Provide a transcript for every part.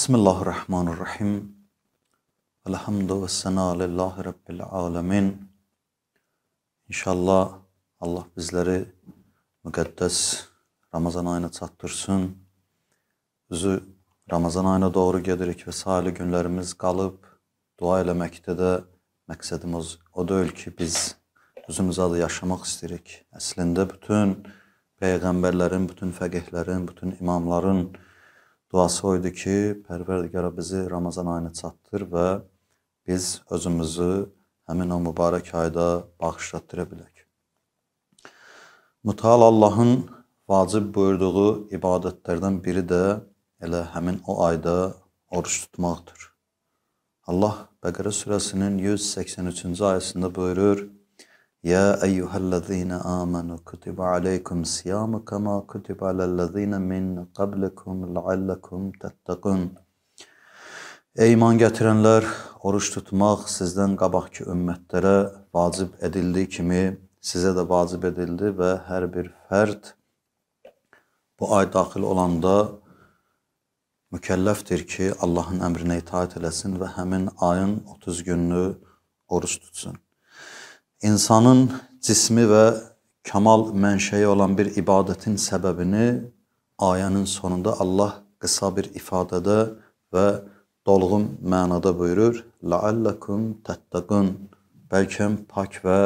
بسم الله الرحمن الرحيم الحمد والsəna lillahi rabbil alamin İnşallah Allah bizləri müqəddəs Ramazan ayına çatdırsın. Üzü Ramazan ayına doğru gedirik və sayılı günlərimiz qalıb. Dua eləməkdə də məqsədimiz o deyil ki, biz özümüz adı yaşamaq istəyirik. Əslində bütün peyğəmbərlərin, bütün fəqihlərin, bütün imamların Duası o idi ki, Pərverdigara bizi Ramazan ayına çatdır və biz özümüzü həmin o mübarək ayda bağışlatdıra bilək. Mütal Allahın vacib buyurduğu ibadətlərdən biri də elə həmin o ayda oruç tutmaqdır. Allah Bəqərə surəsinin 183-cü ayəsində buyurur: يا أيها الذين آمنوا كتب عليكم الصيام كما كتب على الذين من قبلكم لعلكم تتقون Ey iman gətirənlər, oruç tutmaq sizdən qabaqki ümmətlərə vacib edildiyi kimi sizə də vacib edildi və hər bir fərd bu ay daxil olanda mükəlləfdir ki, Allahın əmrinə itaat eləsin və həmin ayın 30 gününü oruç tutsun insanın cismi və kamal mənşəyi olan bir ibadətin səbəbini ayənin sonunda Allah qısa bir ifadədə və dolğun mənada buyurur: "La'allakum tattaqun" bəlkə pak və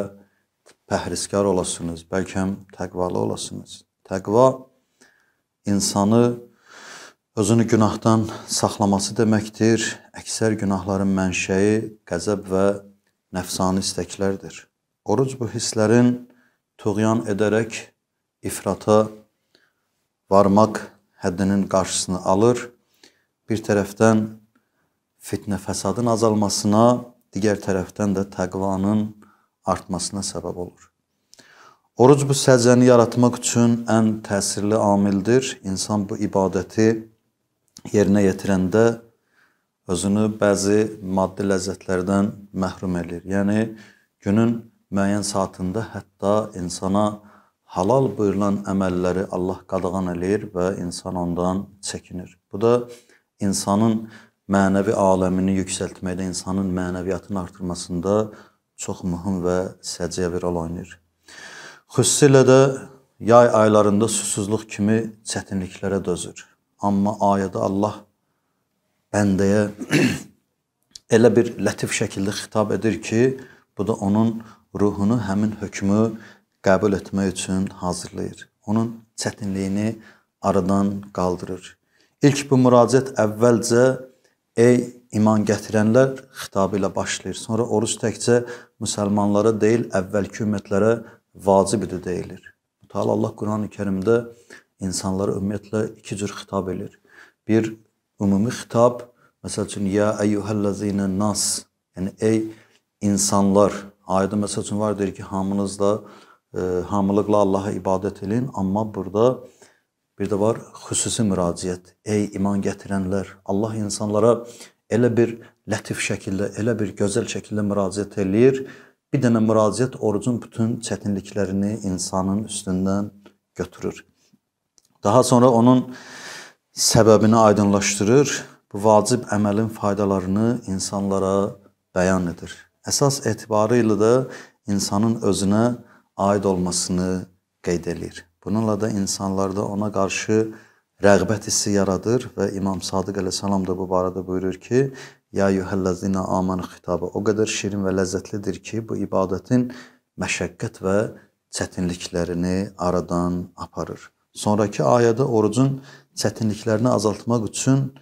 pəhriskar olasınız, bəlkə təqvalı olasınız. Təqva insanı özünü günahdan saxlaması deməkdir. Əksər günahların mənşəyi qəzəb və nəfsani istəklərdir. Oruc bu hislərin tuğyan edərək ifrata varmaq həddinin qarşısını alır. Bir tərəfdən fitnə fəsadın azalmasına, digər tərəfdən də təqvanın artmasına səbəb olur. Oruc bu səcəni yaratmaq üçün ən təsirli amildir. İnsan bu ibadəti yerinə yetirəndə özünü bəzi maddi ləzzətlərdən məhrum edir. Yəni günün müəyyən saatında hətta insana halal buyurulan əməlləri Allah qadağan eləyir və insan ondan çəkinir. Bu da insanın mənəvi aləmini yüksəltməkdə, insanın mənəviyyatını artırmasında çox mühüm və səciyyəvi rol oynayır. Xüsusilə də yay aylarında susuzluq kimi çətinliklərə dözür. Amma ayədə Allah bəndəyə elə bir lətif şəkildə xitab edir ki, bu da onun ruhunu həmin hökmü qəbul etmək üçün hazırlayır. Onun çətinliyini aradan qaldırır. İlk bu müraciət əvvəlcə ey iman gətirənlər xitabı ilə başlayır. Sonra oruc təkcə müsəlmanlara deyil, əvvəlki ümmətlərə vacibdir deyilir. Teala Allah Qurani-Kərimdə insanlara ümumiyyətlə iki cür xitab edir. Bir ümumi xitab, məsəl üçün ya eyyuhellezina nas, yəni ey insanlar Aydın məsəl üçün var deyir ki, hamınızla e, hamılıqla Allah'a ibadət edin, amma burada bir də var xüsusi müraciət. Ey iman gətirənlər, Allah insanlara elə bir lətif şəkildə, elə bir gözəl şəkildə müraciət eləyir. Bir dənə müraciət orucun bütün çətinliklərini insanın üstündən götürür. Daha sonra onun səbəbini aydınlaşdırır, bu vacib əməlin faydalarını insanlara bəyan edir əsas etibarıyla da insanın özünə aid olmasını qeyd eləyir. Bununla da insanlarda ona qarşı rəğbət hissi yaradır və İmam Sadiq əleyhissalam da bu barədə buyurur ki, "Ya yuhallazina amanu" xitabı o qədər şirin və ləzzətlidir ki, bu ibadətin məşəqqət və çətinliklərini aradan aparır. Sonrakı ayədə orucun çətinliklərini azaltmaq üçün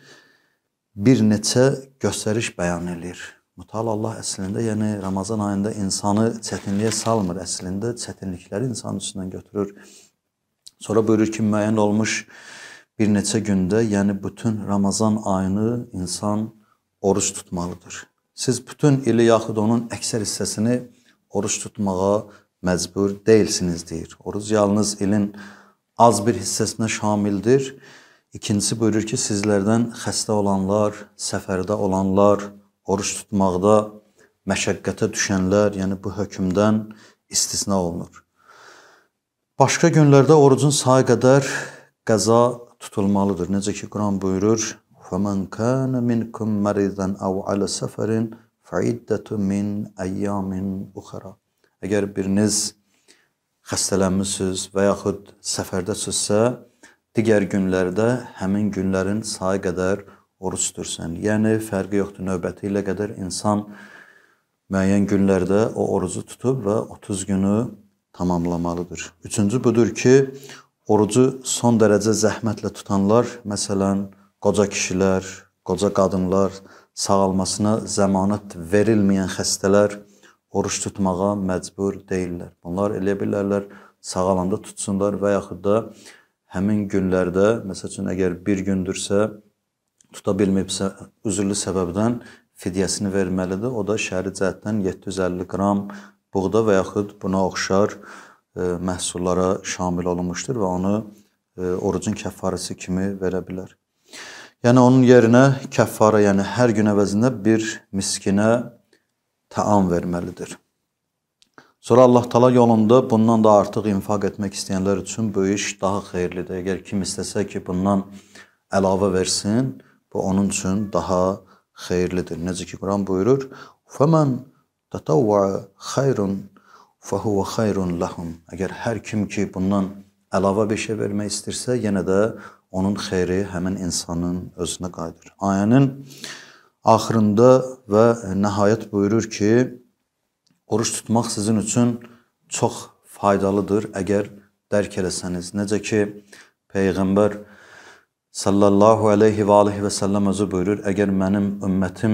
bir neçə göstəriş bəyan eləyir. Mütəala Allah əslində, yəni Ramazan ayında insanı çətinliyə salmır. Əslində çətinlikləri insan üstündən götürür. Sonra buyurur ki, müəyyən olmuş bir neçə gündə, yəni bütün Ramazan ayını insan oruç tutmalıdır. Siz bütün ili yaxud onun əksər hissəsini oruç tutmağa məcbur deyilsiniz deyir. Oruc yalnız ilin az bir hissəsinə şamildir. İkincisi buyurur ki, sizlərdən xəstə olanlar, səfərdə olanlar, oruç tutmaqda məşəqqətə düşənlər, yəni bu hökmdən istisna olunur. Başqa günlərdə orucun sayı qədər qəza tutulmalıdır. Necə ki Quran buyurur: "Faman kana minkum maridan aw ala safarin fa'iddatun min ayamin ukhra." Əgər biriniz xəstələnmisiniz və yaxud səfərdəsinizsə, digər günlərdə həmin günlərin sayı qədər tutulmalıdır oruç tutursan. Yəni fərqi yoxdur. Növbəti ilə qədər insan müəyyən günlərdə o orucu tutub və 30 günü tamamlamalıdır. Üçüncü budur ki, orucu son dərəcə zəhmətlə tutanlar, məsələn, qoca kişilər, qoca qadınlar, sağalmasına zəmanət verilməyən xəstələr oruç tutmağa məcbur deyillər. Bunlar elə bilərlər sağalanda tutsunlar və yaxud da həmin günlərdə, məsəl üçün əgər bir gündürsə, tuta bilməyibsə üzrlü səbəbdən fidyəsini verməlidir. O da şəri cəhətdən 750 qram buğda və yaxud buna oxşar ə, e, məhsullara şamil olunmuşdur və onu ə, e, orucun kəfarəsi kimi verə bilər. Yəni onun yerinə kəfara, yəni hər gün əvəzində bir miskinə təam verməlidir. Sonra Allah Taala yolunda bundan da artıq infaq etmək istəyənlər üçün bu iş daha xeyirlidir. Əgər kim istəsə ki, bundan əlavə versin, Bu onun üçün daha xeyirlidir. Necə ki Quran buyurur: "Faman tatawwa khayrun fahuwa khayrun lahum." Əgər hər kim ki bundan əlavə bir şey vermək istirsə, yenə də onun xeyri həmin insanın özünə qayıdır. Ayənin axırında və nəhayət buyurur ki, oruç tutmaq sizin üçün çox faydalıdır əgər dərk eləsəniz. Necə ki peyğəmbər sallallahu aleyhi ve aleyhi ve sellem özü buyurur, əgər mənim ümmətim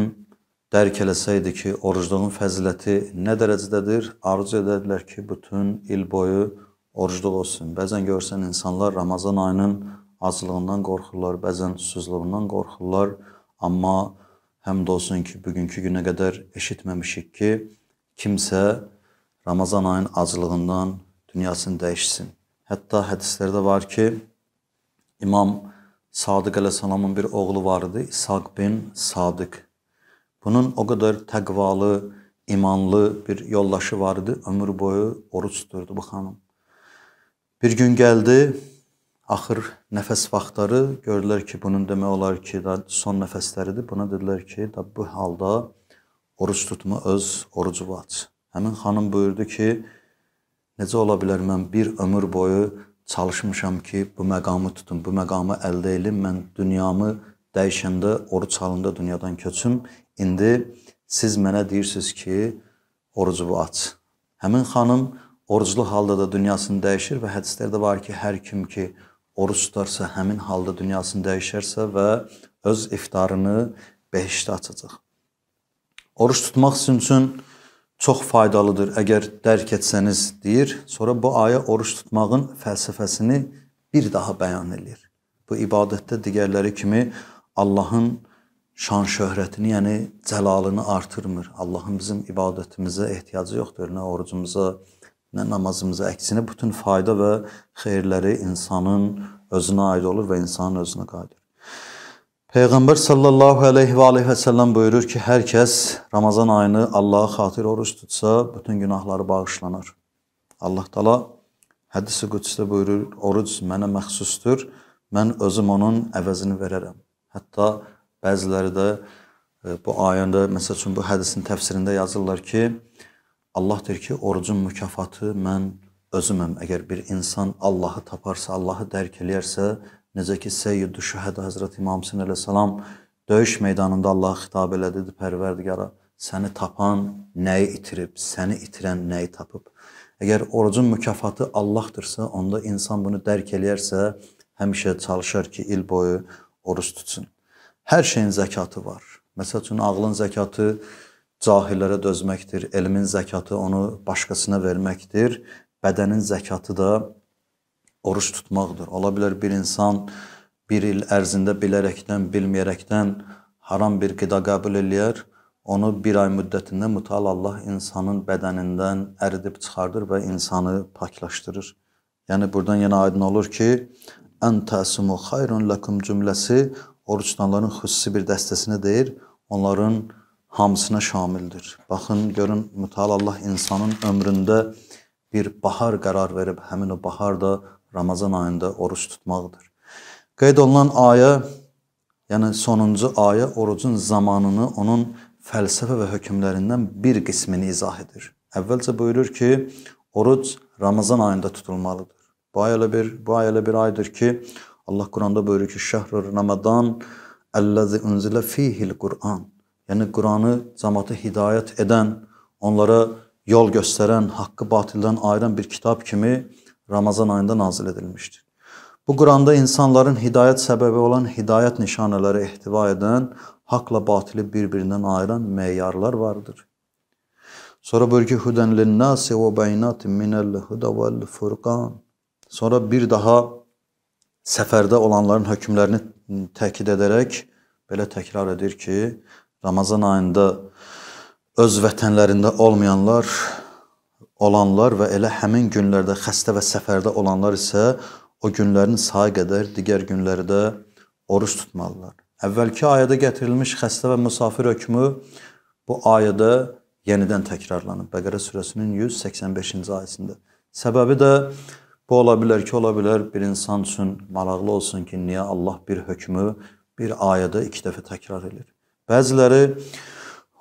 dərk eləsəydi ki, orucluğun fəziləti nə dərəcədədir, arzu edərdilər ki, bütün il boyu orucluq olsun. Bəzən görsən insanlar Ramazan ayının aclığından qorxurlar, bəzən susuzluğundan qorxurlar, amma həmd olsun ki, bugünkü günə qədər eşitməmişik ki, kimsə Ramazan ayının aclığından dünyasını dəyişsin. Hətta hədislərdə var ki, İmam Sadıq əleyhissalamın bir oğlu var idi, İsaq bin Sadıq. Bunun o qədər təqvalı, imanlı bir yollaşı var idi. Ömür boyu oruç tuturdu bu xanım. Bir gün gəldi, axır nəfəs vaxtları gördülər ki, bunun demək olar ki, da son nəfəsləridir. Buna dedilər ki, da bu halda oruç tutma öz orucu vaç. Həmin xanım buyurdu ki, necə ola bilər mən bir ömür boyu çalışmışam ki, bu məqamı tutum, bu məqamı əldə edim. Mən dünyamı dəyişəndə, oruc halında dünyadan köçüm. İndi siz mənə deyirsiniz ki, orucu aç. Həmin xanım oruclu halda da dünyasını dəyişir və hədislərdə var ki, hər kim ki oruc tutarsa, həmin halda dünyasını dəyişərsə və öz iftarını behiştə açacaq. Oruç tutmaq üçün üçün çox faydalıdır əgər dərk etsəniz deyir. Sonra bu ayə oruç tutmağın fəlsəfəsini bir daha bəyan eləyir. Bu ibadətdə digərləri kimi Allahın şan şöhrətini, yəni cəlalını artırmır. Allahın bizim ibadətimizə ehtiyacı yoxdur, nə orucumuza, nə namazımıza. Əksinə bütün fayda və xeyirləri insanın özünə aid olur və insanın özünə qayıdır. Peyğəmbər sallallahu əleyhi və alihi və səlləm buyurur ki, hər kəs Ramazan ayını Allaha xatir oruç tutsa, bütün günahları bağışlanır. Allah təala hədis-i qüdsdə buyurur, oruc mənə məxsusdur. Mən özüm onun əvəzini verərəm. Hətta bəziləri də e, bu ayəndə, məsəl üçün bu hədisin təfsirində yazırlar ki, Allah deyir ki, orucun mükafatı mən özüməm. Əgər bir insan Allahı taparsa, Allahı dərk eləyərsə, Necə ki Seyyid-i Şühəd Həzrət İmam Hüseyn əleyhissalam döyüş meydanında Allaha xitab elədi, dedi Pərvərdigara, səni tapan nəyi itirib, səni itirən nəyi tapıb. Əgər orucun mükafatı Allahdırsa, onda insan bunu dərk eləyərsə, həmişə çalışar ki, il boyu oruc tutsun. Hər şeyin zəkatı var. Məsəl üçün ağlın zəkatı cahillərə dözməkdir, elmin zəkatı onu başqasına verməkdir, bədənin zəkatı da oruç tutmaqdır. Ola bilər bir insan bir il ərzində bilərəkdən, bilməyərəkdən haram bir qida qəbul eləyər. Onu bir ay müddətində mütal Allah insanın bədənindən əridib çıxardır və insanı paklaşdırır. Yəni burdan yenə aydın olur ki, ən təsumu xayrun lakum cümləsi oruç tutanların xüsusi bir dəstəsinə deyir, onların hamısına şamildir. Baxın, görün mütal Allah insanın ömründə bir bahar qərar verib, həmin o bahar da Ramazan ayında oruç tutmaqdır. Qeyd olunan ayə, yəni sonuncu ayə orucun zamanını, onun fəlsəfə və hökmlərindən bir qismini izah edir. Əvvəlcə buyurur ki, oruc Ramazan ayında tutulmalıdır. Bu ay elə bir bu ay elə bir aydır ki, Allah Quranda buyurur ki, Şəhrur Ramazan əlləzi unzilə fihil Quran. Yəni Qur'anı cəmaata hidayət edən, onlara yol göstərən, haqqı batildən ayıran bir kitab kimi Ramazan ayında nazil edilmişdir. Bu Quranda insanların hidayət səbəbi olan hidayət nişanələri ehtiva edən, haqla batili bir-birindən ayıran məyarlar vardır. Sonra bölgü huden linnasi ve beynatin minel huda vel furqan. Sonra bir daha səfərdə olanların hökmlərini təkid edərək belə təkrar edir ki, Ramazan ayında öz vətənlərində olmayanlar olanlar və elə həmin günlərdə xəstə və səfərdə olanlar isə o günlərin sayı qədər digər günlərdə oruç tutmalılar. Əvvəlki ayədə gətirilmiş xəstə və musafir hökmü bu ayədə yenidən təkrarlanıb Bəqərə surəsinin 185-ci ayəsində. Səbəbi də bu ola bilər ki, ola bilər bir insan üçün maraqlı olsun ki, niyə Allah bir hökmü bir ayədə iki dəfə təkrar edir. Bəziləri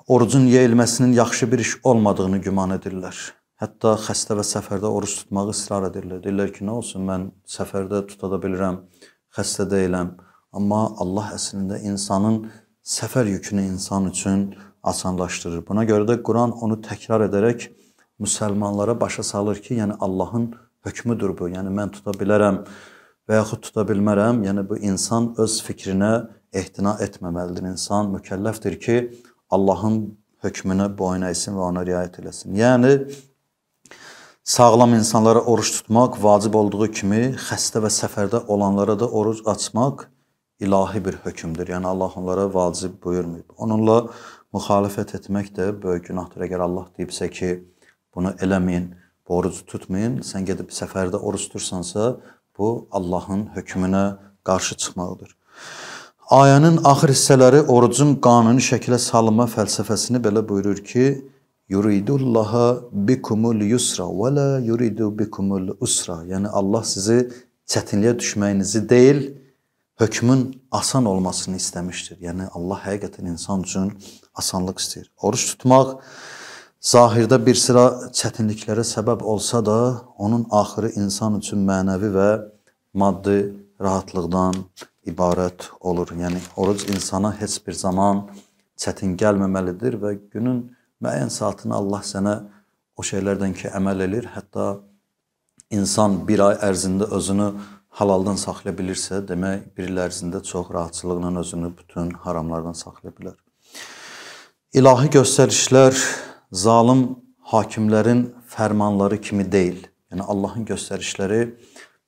orucun yeyilməsinin yaxşı bir iş olmadığını güman edirlər. Hətta xəstə və səfərdə oruç tutmağı israr edirlər. Deyirlər ki, nə olsun mən səfərdə tuta da bilirəm, xəstə deyiləm. Amma Allah əslində insanın səfər yükünü insan üçün asanlaşdırır. Buna görə də Quran onu təkrar edərək müsəlmanlara başa salır ki, yəni Allahın hökmüdür bu. Yəni mən tuta bilərəm və yaxud tuta bilmərəm. Yəni bu insan öz fikrinə ehtina etməməlidir. İnsan mükəlləfdir ki, Allahın hökmünə boyun əysin və ona riayət eləsin. Yəni Sağlam insanlara oruç tutmaq vacib olduğu kimi xəstə və səfərdə olanlara da oruc açmaq ilahi bir hökmdür. Yəni Allah onlara vacib buyurmayıb. Onunla müxalifət etmək də böyük günahdır. Əgər Allah deyibsə ki, bunu eləməyin, bu orucu tutmayın, sən gedib səfərdə oruc tutursansa, bu Allahın hökmünə qarşı çıxmaqdır. Ayənin axır hissələri orucun qanuni şəkilə salınma fəlsəfəsini belə buyurur ki, Yuridullaha bikumul yusra ve la yuridu bikumul usra. Yani Allah sizi çətinliyə düşməyinizi deyil, hökmün asan olmasını istəmişdir. Yəni Allah həqiqətən insan üçün asanlıq istəyir. Oruç tutmaq zahirdə bir sıra çətinliklərə səbəb olsa da, onun axırı insan üçün mənəvi və maddi rahatlıqdan ibarət olur. Yəni oruc insana heç bir zaman çətin gəlməməlidir və günün müəyyən saatını Allah sənə o şeylərdən ki, əməl elir. Hətta insan bir ay ərzində özünü halaldan saxlaya bilirsə, demək bir il ərzində çox rahatçılıqla özünü bütün haramlardan saxlaya bilər. İlahi göstərişlər zalım hakimlərin fərmanları kimi deyil. Yəni Allahın göstərişləri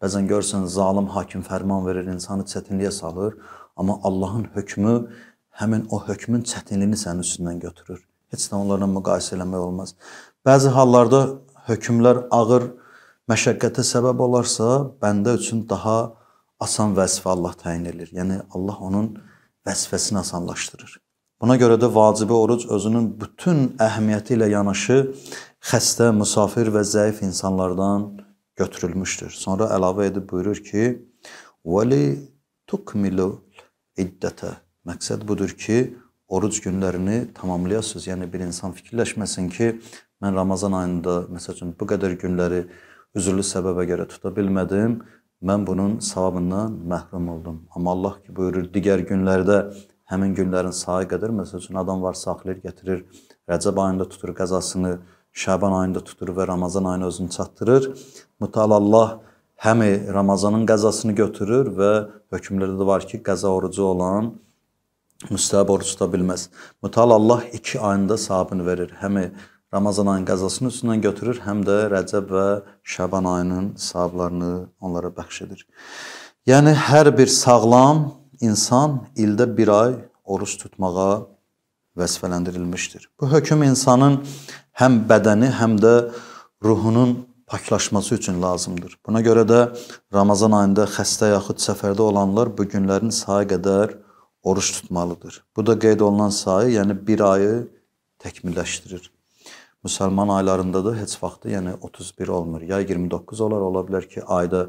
bəzən görsən zalım hakim fərman verir, insanı çətinliyə salır, amma Allahın hökmü həmin o hökmün çətinliyini sənin üstündən götürür. Heç də onlarla müqayisə eləmək olmaz. Bəzi hallarda hökmlər ağır məşəqqətə səbəb olarsa, bəndə üçün daha asan vəzifə Allah təyin edir. Yəni Allah onun vəzifəsini asanlaşdırır. Buna görə də vacibi oruc özünün bütün əhəmiyyəti ilə yanaşı xəstə, musafir və zəif insanlardan götürülmüşdür. Sonra əlavə edib buyurur ki: "Vali tukmilu iddətə." Məqsəd budur ki, oruc günlərini tamamlayasınız. Yəni bir insan fikirləşməsin ki, mən Ramazan ayında məsələn bu qədər günləri üzrlü səbəbə görə tuta bilmədim. Mən bunun savabından məhrum oldum. Amma Allah ki buyurur, digər günlərdə həmin günlərin sayı qədər məsələn adam var saxlayır, gətirir. Rəcəb ayında tutur qəzasını, Şaban ayında tutur və Ramazan ayına özünü çatdırır. Mutalallah həmi Ramazanın qəzasını götürür və hökmlərdə də var ki, qəza orucu olan müstəhəb oruc tuta bilməz. Mütəal Allah 2 ayında savabını verir. Həm Ramazan ayının qəzasını üstündən götürür, həm də Rəcəb və Şaban ayının savablarını onlara bəxş edir. Yəni hər bir sağlam insan ildə 1 ay oruc tutmağa vəsfələndirilmişdir. Bu hökm insanın həm bədəni, həm də ruhunun paklaşması üçün lazımdır. Buna görə də Ramazan ayında xəstə yaxud səfərdə olanlar bu günlərin sahə qədər oruç tutmalıdır. Bu da qeyd olunan sayı, yəni bir ayı təkmilləşdirir. Müsəlman aylarında da heç vaxtı, yəni 31 olmur. Ya 29 olar, ola bilər ki, ayda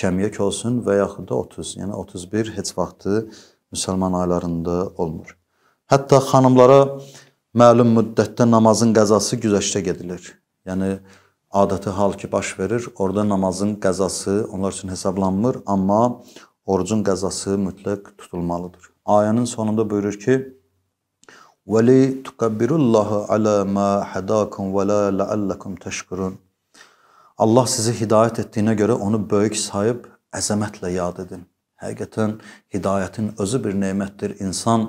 kəmiyək olsun və yaxud da 30. Yəni 31 heç vaxtı müsəlman aylarında olmur. Hətta xanımlara məlum müddətdə namazın qəzası güzəştə gedilir. Yəni adəti hal ki baş verir, orada namazın qəzası onlar üçün hesablanmır, amma orucun qəzası mütləq tutulmalıdır ayənin sonunda buyurur ki: "Və li tukabbirullaha ala ma hadakum və la la'allakum təşkurun." Allah sizi hidayət etdiyinə görə onu böyük sayıb əzəmətlə yad edin. Həqiqətən hidayətin özü bir nemətdir. İnsan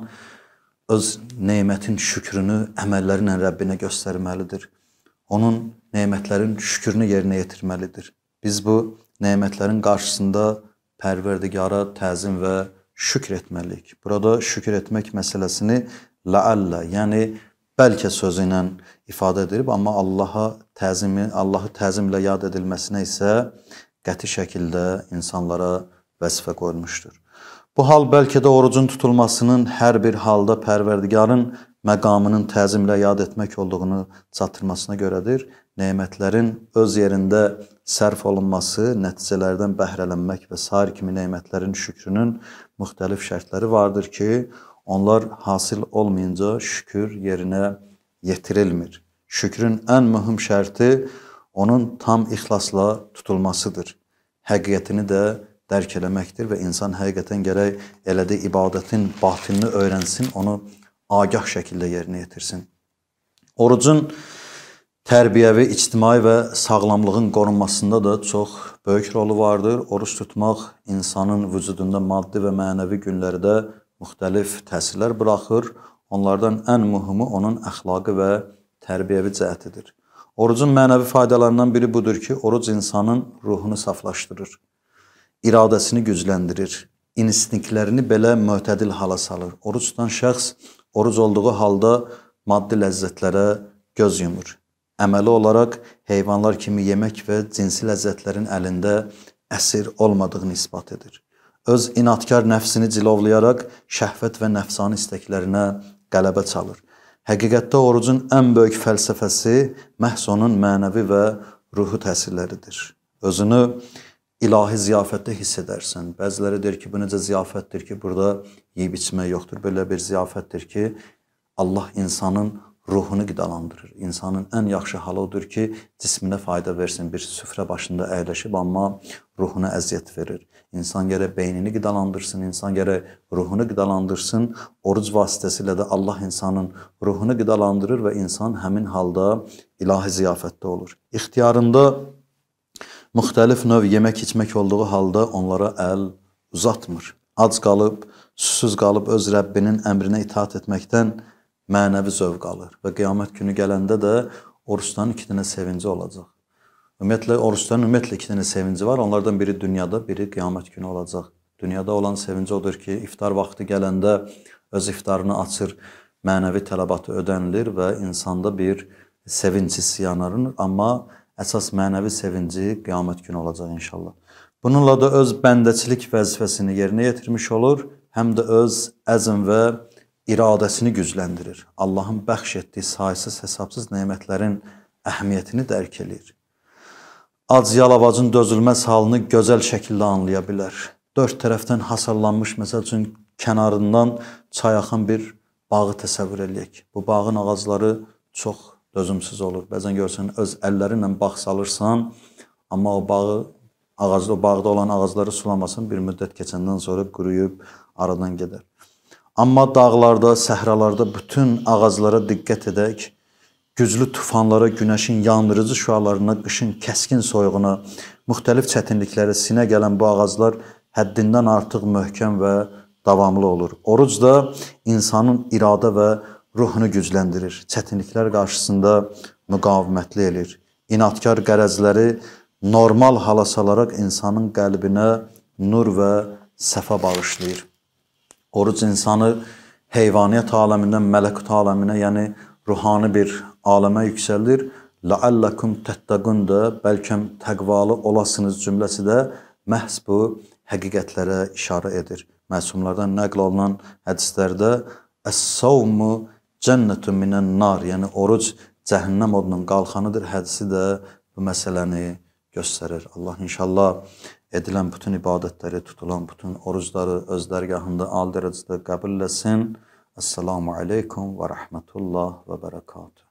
öz nemətin şükrünü əməlləri ilə Rəbbinə göstərməlidir. Onun nemətlərin şükrünü yerinə yetirməlidir. Biz bu nemətlərin qarşısında Pərverdigara təzim və şükür etməliyik. Burada şükür etmək məsələsini laalla, yəni bəlkə sözü ilə ifadə edilib, amma Allaha təzimi, Allahı təzimlə yad edilməsinə isə qəti şəkildə insanlara vəzifə qoyulmuşdur. Bu hal bəlkə də orucun tutulmasının hər bir halda Pərverdigarın məqamının təzimlə yad etmək olduğunu çatdırmasına görədir. Nemətlərin öz yerində sərf olunması, nəticələrdən bəhrələnmək və sair kimi nemətlərin şükrünün müxtəlif şərtləri vardır ki, onlar hasil olmayınca şükür yerinə yetirilmir. Şükrün ən mühüm şərti onun tam ixlasla tutulmasıdır. Həqiqətini də dərk eləməkdir və insan həqiqətən gərək elə də ibadətin batinini öyrənsin, onu agah şəkildə yerinə yetirsin. Orucun tərbiyəvi, ictimai və sağlamlığın qorunmasında da çox böyük rolu vardır. Oruç tutmaq insanın vücudunda maddi və mənəvi günlərdə müxtəlif təsirlər buraxır. Onlardan ən mühümü onun əxlaqi və tərbiyəvi cəhətidir. Orucun mənəvi faydalarından biri budur ki, oruc insanın ruhunu saflaşdırır, iradəsini gücləndirir, instinktlərini belə mötədil hala salır. Oruc tutan şəxs oruc olduğu halda maddi ləzzətlərə göz yumur əməli olaraq heyvanlar kimi yemək və cinsi ləzzətlərin əlində əsir olmadığını isbat edir. Öz inatkar nəfsini cilovlayaraq şəhvət və nəfsani istəklərinə qələbə çalır. Həqiqətdə orucun ən böyük fəlsəfəsi məhz onun mənəvi və ruhi təsirləridir. Özünü ilahi ziyafətdə hiss edərsən. Bəziləri deyir ki, bu necə ziyafətdir ki, burada yeyib içmək yoxdur. Belə bir ziyafətdir ki, Allah insanın ruhunu qidalandırır. İnsanın ən yaxşı halı odur ki, cisminə fayda versin, bir süfrə başında əyləşib, amma ruhuna əziyyət verir. İnsan gərək beynini qidalandırsın, insan gərək ruhunu qidalandırsın. Oruc vasitəsilə də Allah insanın ruhunu qidalandırır və insan həmin halda ilahi ziyafətdə olur. İxtiyarında müxtəlif növ yemək-içmək olduğu halda onlara əl uzatmır. Ac qalıb, susuz qalıb öz Rəbbinin əmrinə itaat etməkdən mənəvi zövq alır və qiyamət günü gələndə də orucdan iki dənə sevinci olacaq. Ümumiyyətlə orucdan ümumiyyətlə iki dənə sevinci var. Onlardan biri dünyada, biri qiyamət günü olacaq. Dünyada olan sevinci odur ki, iftar vaxtı gələndə öz iftarını açır, mənəvi tələbatı ödənilir və insanda bir sevinç hissi yanarır, amma əsas mənəvi sevinci qiyamət günü olacaq inşallah. Bununla da öz bəndəçilik vəzifəsini yerinə yetirmiş olur, həm də öz əzm və iradəsini gücləndirir. Allahın bəxş etdiyi saysız hesabsız nemətlərin əhəmiyyətini dərk eləyir. Ac yalavacın dözülməz halını gözəl şəkildə anlaya bilər. Dörd tərəfdən hasarlanmış məsəl üçün kənarından çay axan bir bağı təsəvvür eləyək. Bu bağın ağacları çox dözümsüz olur. Bəzən görsən öz əllərinlə bağ salırsan, amma o bağı ağacda o bağda olan ağacları sulamasan bir müddət keçəndən sonra quruyub aradan gedər. Amma dağlarda, səhralarda bütün ağaclara diqqət edək. Güclü tufanlara, günəşin yandırıcı şüalarına, qışın kəskin soyuğuna, müxtəlif çətinliklərə sinə gələn bu ağaclar həddindən artıq möhkəm və davamlı olur. Oruc da insanın iradə və ruhunu gücləndirir. Çətinliklər qarşısında müqavimətli eləyir. İnadkar qərəzləri normal hala salaraq insanın qəlbinə nur və səfa bağışlayır. Oruc insanı heyvaniyyət aləmindən mələkut aləminə, yəni ruhani bir aləmə yüksəlir. La'allakum tattaqun da bəlkə təqvalı olasınız cümləsi də məhz bu həqiqətlərə işarə edir. Məsumlardan nəql olunan hədislərdə əs-savmu cənnetun minən nar, yəni oruc cəhənnəm odunun qalxanıdır hədisi də bu məsələni göstərir. Allah inşallah edilən bütün ibadətləri, tutulan bütün orucları öz dərgahında al dərəcədə qəbul etsin. Assalamu alaykum və rahmetullah və bərəkatuh.